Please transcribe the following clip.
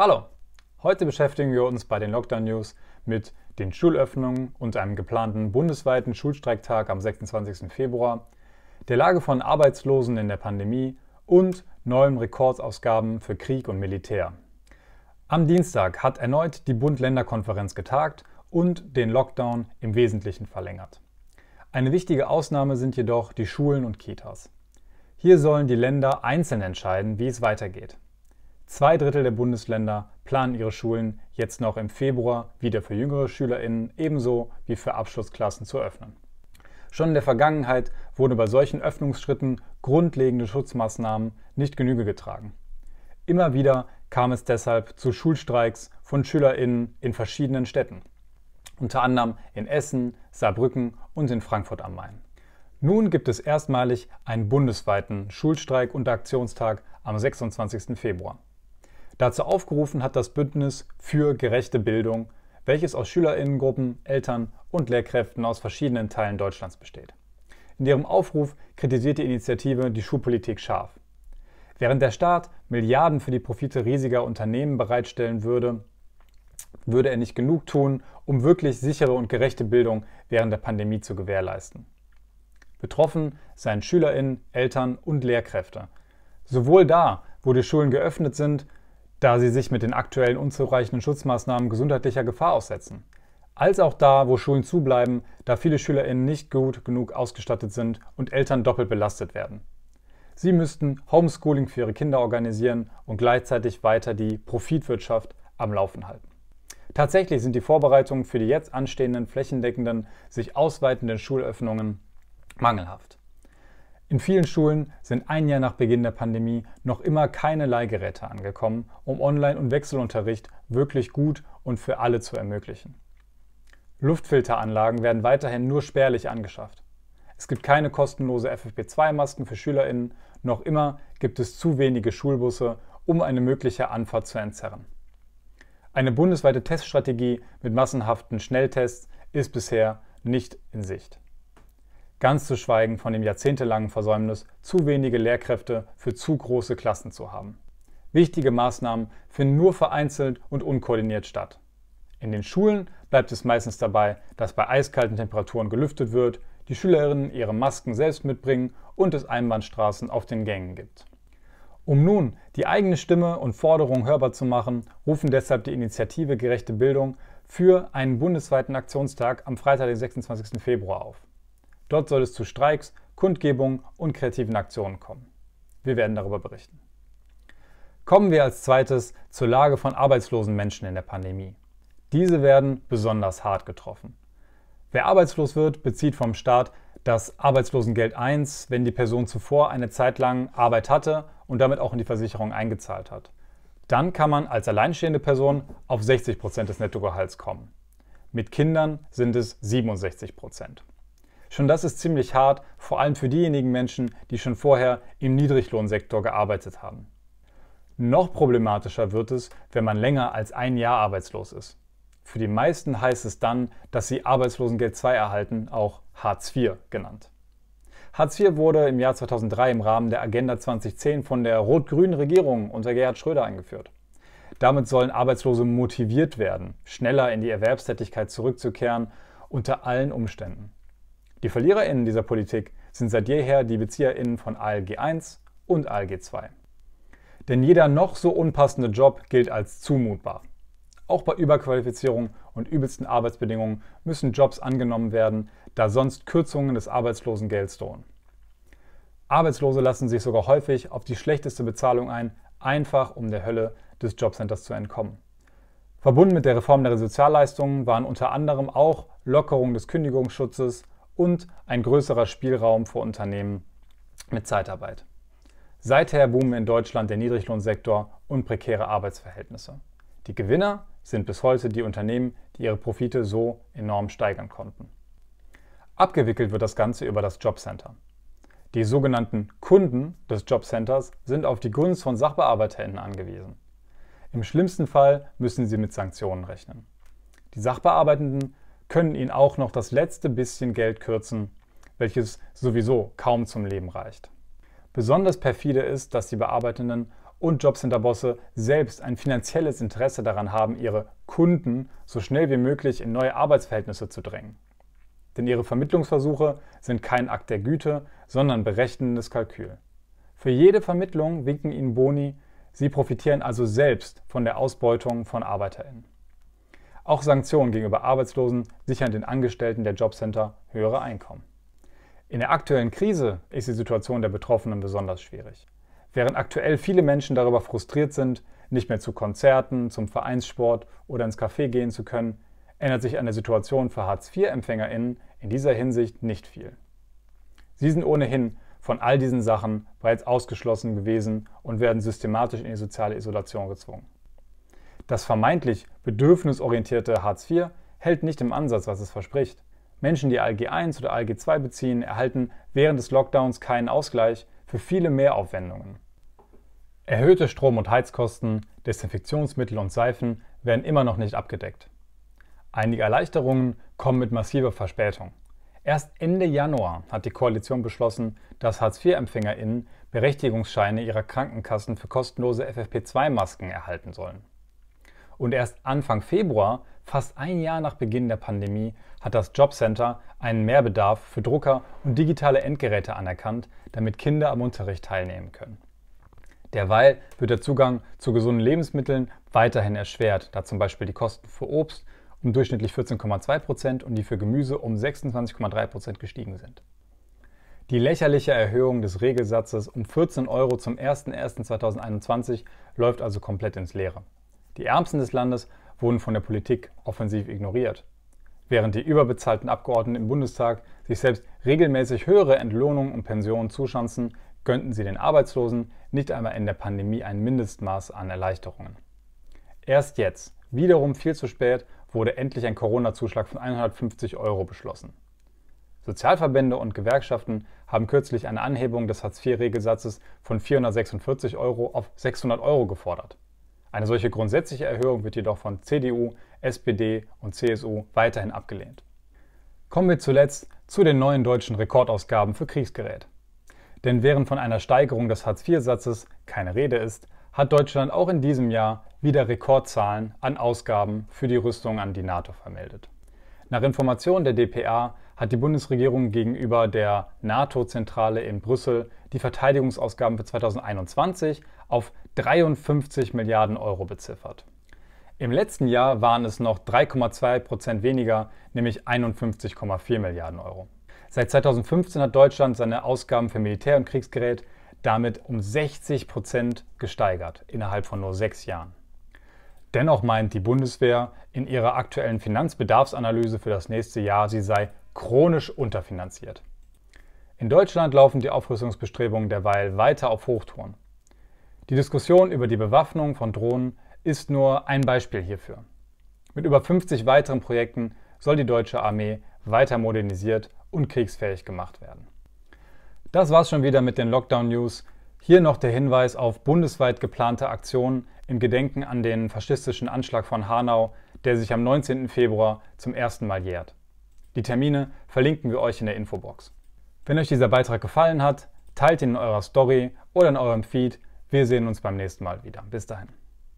Hallo! Heute beschäftigen wir uns bei den Lockdown News mit den Schulöffnungen und einem geplanten bundesweiten Schulstreiktag am 26. Februar, der Lage von Arbeitslosen in der Pandemie und neuen Rekordausgaben für Krieg und Militär. Am Dienstag hat erneut die Bund-Länder-Konferenz getagt und den Lockdown im Wesentlichen verlängert. Eine wichtige Ausnahme sind jedoch die Schulen und Kitas. Hier sollen die Länder einzeln entscheiden, wie es weitergeht. Zwei Drittel der Bundesländer planen ihre Schulen jetzt noch im Februar wieder für jüngere Schülerinnen ebenso wie für Abschlussklassen zu öffnen. Schon in der Vergangenheit wurden bei solchen Öffnungsschritten grundlegende Schutzmaßnahmen nicht Genüge getragen. Immer wieder kam es deshalb zu Schulstreiks von Schülerinnen in verschiedenen Städten, unter anderem in Essen, Saarbrücken und in Frankfurt am Main. Nun gibt es erstmalig einen bundesweiten Schulstreik und Aktionstag am 26. Februar. Dazu aufgerufen hat das Bündnis für gerechte Bildung, welches aus Schülerinnengruppen, Eltern und Lehrkräften aus verschiedenen Teilen Deutschlands besteht. In ihrem Aufruf kritisiert die Initiative die Schulpolitik scharf. Während der Staat Milliarden für die Profite riesiger Unternehmen bereitstellen würde, würde er nicht genug tun, um wirklich sichere und gerechte Bildung während der Pandemie zu gewährleisten. Betroffen seien Schülerinnen, Eltern und Lehrkräfte. Sowohl da, wo die Schulen geöffnet sind, da sie sich mit den aktuellen unzureichenden Schutzmaßnahmen gesundheitlicher Gefahr aussetzen, als auch da, wo Schulen zubleiben, da viele SchülerInnen nicht gut genug ausgestattet sind und Eltern doppelt belastet werden. Sie müssten Homeschooling für ihre Kinder organisieren und gleichzeitig weiter die Profitwirtschaft am Laufen halten. Tatsächlich sind die Vorbereitungen für die jetzt anstehenden flächendeckenden, sich ausweitenden Schulöffnungen mangelhaft. In vielen Schulen sind ein Jahr nach Beginn der Pandemie noch immer keine Leihgeräte angekommen, um Online- und Wechselunterricht wirklich gut und für alle zu ermöglichen. Luftfilteranlagen werden weiterhin nur spärlich angeschafft. Es gibt keine kostenlose FFP2-Masken für SchülerInnen, noch immer gibt es zu wenige Schulbusse, um eine mögliche Anfahrt zu entzerren. Eine bundesweite Teststrategie mit massenhaften Schnelltests ist bisher nicht in Sicht. Ganz zu schweigen von dem jahrzehntelangen Versäumnis, zu wenige Lehrkräfte für zu große Klassen zu haben. Wichtige Maßnahmen finden nur vereinzelt und unkoordiniert statt. In den Schulen bleibt es meistens dabei, dass bei eiskalten Temperaturen gelüftet wird, die Schülerinnen ihre Masken selbst mitbringen und es Einbahnstraßen auf den Gängen gibt. Um nun die eigene Stimme und Forderungen hörbar zu machen, rufen deshalb die Initiative Gerechte Bildung für einen bundesweiten Aktionstag am Freitag, den 26. Februar auf. Dort soll es zu Streiks, Kundgebungen und kreativen Aktionen kommen. Wir werden darüber berichten. Kommen wir als zweites zur Lage von arbeitslosen Menschen in der Pandemie. Diese werden besonders hart getroffen. Wer arbeitslos wird, bezieht vom Staat das Arbeitslosengeld 1, wenn die Person zuvor eine Zeit lang Arbeit hatte und damit auch in die Versicherung eingezahlt hat. Dann kann man als alleinstehende Person auf 60% Prozent des Nettogehalts kommen. Mit Kindern sind es 67 Prozent. Schon das ist ziemlich hart, vor allem für diejenigen Menschen, die schon vorher im Niedriglohnsektor gearbeitet haben. Noch problematischer wird es, wenn man länger als ein Jahr arbeitslos ist. Für die meisten heißt es dann, dass sie Arbeitslosengeld II erhalten, auch Hartz IV genannt. Hartz IV wurde im Jahr 2003 im Rahmen der Agenda 2010 von der rot-grünen Regierung unter Gerhard Schröder eingeführt. Damit sollen Arbeitslose motiviert werden, schneller in die Erwerbstätigkeit zurückzukehren, unter allen Umständen. Die VerliererInnen dieser Politik sind seit jeher die BezieherInnen von ALG I und ALG II. Denn jeder noch so unpassende Job gilt als zumutbar. Auch bei Überqualifizierung und übelsten Arbeitsbedingungen müssen Jobs angenommen werden, da sonst Kürzungen des Arbeitslosengelds drohen. Arbeitslose lassen sich sogar häufig auf die schlechteste Bezahlung ein, einfach um der Hölle des Jobcenters zu entkommen. Verbunden mit der Reform der Sozialleistungen waren unter anderem auch Lockerung des Kündigungsschutzes, und ein größerer Spielraum für Unternehmen mit Zeitarbeit. Seither boomen in Deutschland der Niedriglohnsektor und prekäre Arbeitsverhältnisse. Die Gewinner sind bis heute die Unternehmen, die ihre Profite so enorm steigern konnten. Abgewickelt wird das Ganze über das Jobcenter. Die sogenannten Kunden des Jobcenters sind auf die Gunst von SachbearbeiterInnen angewiesen. Im schlimmsten Fall müssen sie mit Sanktionen rechnen. Die Sachbearbeitenden können ihnen auch noch das letzte bisschen Geld kürzen, welches sowieso kaum zum Leben reicht. Besonders perfide ist, dass die Bearbeitenden und Jobcenter-Bosse selbst ein finanzielles Interesse daran haben, ihre Kunden so schnell wie möglich in neue Arbeitsverhältnisse zu drängen. Denn ihre Vermittlungsversuche sind kein Akt der Güte, sondern berechnendes Kalkül. Für jede Vermittlung winken ihnen Boni, sie profitieren also selbst von der Ausbeutung von ArbeiterInnen. Auch Sanktionen gegenüber Arbeitslosen sichern den Angestellten der Jobcenter höhere Einkommen. In der aktuellen Krise ist die Situation der Betroffenen besonders schwierig. Während aktuell viele Menschen darüber frustriert sind, nicht mehr zu Konzerten, zum Vereinssport oder ins Café gehen zu können, ändert sich an der Situation für Hartz-IV-EmpfängerInnen in dieser Hinsicht nicht viel. Sie sind ohnehin von all diesen Sachen bereits ausgeschlossen gewesen und werden systematisch in die soziale Isolation gezwungen. Das vermeintlich bedürfnisorientierte Hartz IV hält nicht im Ansatz, was es verspricht. Menschen, die ALG I oder ALG II beziehen, erhalten während des Lockdowns keinen Ausgleich für viele Mehraufwendungen. Erhöhte Strom- und Heizkosten, Desinfektionsmittel und Seifen werden immer noch nicht abgedeckt. Einige Erleichterungen kommen mit massiver Verspätung. Erst Ende Januar hat die Koalition beschlossen, dass Hartz-IV-EmpfängerInnen Berechtigungsscheine ihrer Krankenkassen für kostenlose FFP2-Masken erhalten sollen. Und erst Anfang Februar, fast ein Jahr nach Beginn der Pandemie, hat das Jobcenter einen Mehrbedarf für Drucker und digitale Endgeräte anerkannt, damit Kinder am Unterricht teilnehmen können. Derweil wird der Zugang zu gesunden Lebensmitteln weiterhin erschwert, da zum Beispiel die Kosten für Obst um durchschnittlich 14,2 Prozent und die für Gemüse um 26,3 Prozent gestiegen sind. Die lächerliche Erhöhung des Regelsatzes um 14 Euro zum 01.01.2021 läuft also komplett ins Leere. Die Ärmsten des Landes wurden von der Politik offensiv ignoriert. Während die überbezahlten Abgeordneten im Bundestag sich selbst regelmäßig höhere Entlohnungen und Pensionen zuschanzen, gönnten sie den Arbeitslosen nicht einmal in der Pandemie ein Mindestmaß an Erleichterungen. Erst jetzt, wiederum viel zu spät, wurde endlich ein Corona-Zuschlag von 150 Euro beschlossen. Sozialverbände und Gewerkschaften haben kürzlich eine Anhebung des Hartz-IV-Regelsatzes von 446 Euro auf 600 Euro gefordert. Eine solche grundsätzliche Erhöhung wird jedoch von CDU, SPD und CSU weiterhin abgelehnt. Kommen wir zuletzt zu den neuen deutschen Rekordausgaben für Kriegsgerät. Denn während von einer Steigerung des Hartz-IV-Satzes keine Rede ist, hat Deutschland auch in diesem Jahr wieder Rekordzahlen an Ausgaben für die Rüstung an die NATO vermeldet. Nach Informationen der DPA hat die Bundesregierung gegenüber der NATO-Zentrale in Brüssel die Verteidigungsausgaben für 2021 auf 53 Milliarden Euro beziffert. Im letzten Jahr waren es noch 3,2 Prozent weniger, nämlich 51,4 Milliarden Euro. Seit 2015 hat Deutschland seine Ausgaben für Militär und Kriegsgerät damit um 60 Prozent gesteigert innerhalb von nur sechs Jahren. Dennoch meint die Bundeswehr in ihrer aktuellen Finanzbedarfsanalyse für das nächste Jahr, sie sei chronisch unterfinanziert. In Deutschland laufen die Aufrüstungsbestrebungen derweil weiter auf Hochtouren. Die Diskussion über die Bewaffnung von Drohnen ist nur ein Beispiel hierfür. Mit über 50 weiteren Projekten soll die deutsche Armee weiter modernisiert und kriegsfähig gemacht werden. Das war's schon wieder mit den Lockdown-News. Hier noch der Hinweis auf bundesweit geplante Aktionen im Gedenken an den faschistischen Anschlag von Hanau, der sich am 19. Februar zum ersten Mal jährt. Die Termine verlinken wir euch in der Infobox. Wenn euch dieser Beitrag gefallen hat, teilt ihn in eurer Story oder in eurem Feed. Wir sehen uns beim nächsten Mal wieder. Bis dahin.